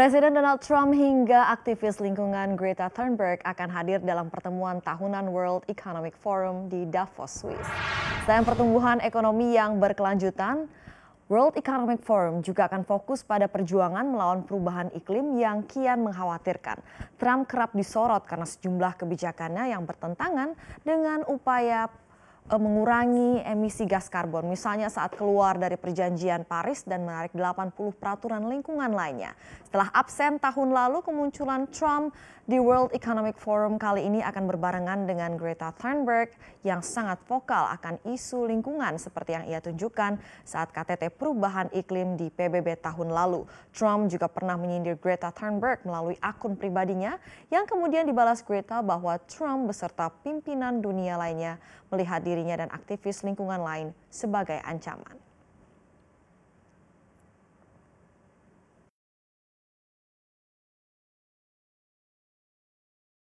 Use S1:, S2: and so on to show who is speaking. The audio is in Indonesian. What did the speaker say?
S1: Presiden Donald Trump hingga aktivis lingkungan Greta Thunberg akan hadir dalam pertemuan tahunan World Economic Forum di Davos, Swiss. Selain pertumbuhan ekonomi yang berkelanjutan, World Economic Forum juga akan fokus pada perjuangan melawan perubahan iklim yang kian mengkhawatirkan. Trump kerap disorot karena sejumlah kebijakannya yang bertentangan dengan upaya Eh, mengurangi emisi gas karbon, misalnya saat keluar dari perjanjian Paris dan menarik 80 peraturan lingkungan lainnya. Setelah absen tahun lalu, kemunculan Trump di World Economic Forum kali ini akan berbarengan dengan Greta Thunberg yang sangat vokal akan isu lingkungan seperti yang ia tunjukkan saat KTT Perubahan Iklim di PBB tahun lalu. Trump juga pernah menyindir Greta Thunberg melalui akun pribadinya yang kemudian dibalas Greta bahwa Trump beserta pimpinan dunia lainnya melihat diri dirinya dan aktivis lingkungan lain sebagai ancaman